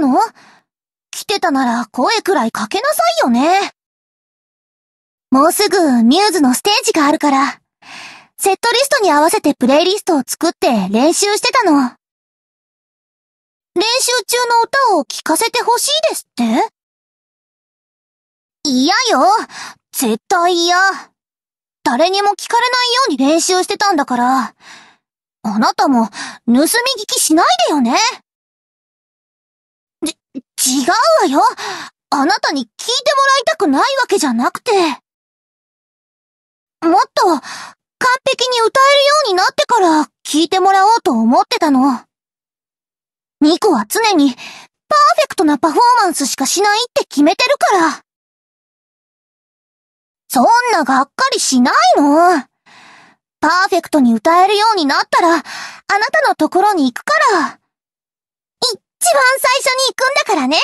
の来てたなら声くらいかけなさいよね。もうすぐミューズのステージがあるから、セットリストに合わせてプレイリストを作って練習してたの。練習中の歌を聴かせてほしいですって嫌よ絶対嫌誰にも聞かれないように練習してたんだから、あなたも盗み聞きしないでよねうわよあなたに聞いてもらいたくないわけじゃなくて。もっと、完璧に歌えるようになってから聞いてもらおうと思ってたの。ニコは常に、パーフェクトなパフォーマンスしかしないって決めてるから。そんながっかりしないの。パーフェクトに歌えるようになったら、あなたのところに行くから。一番最初行くんだからね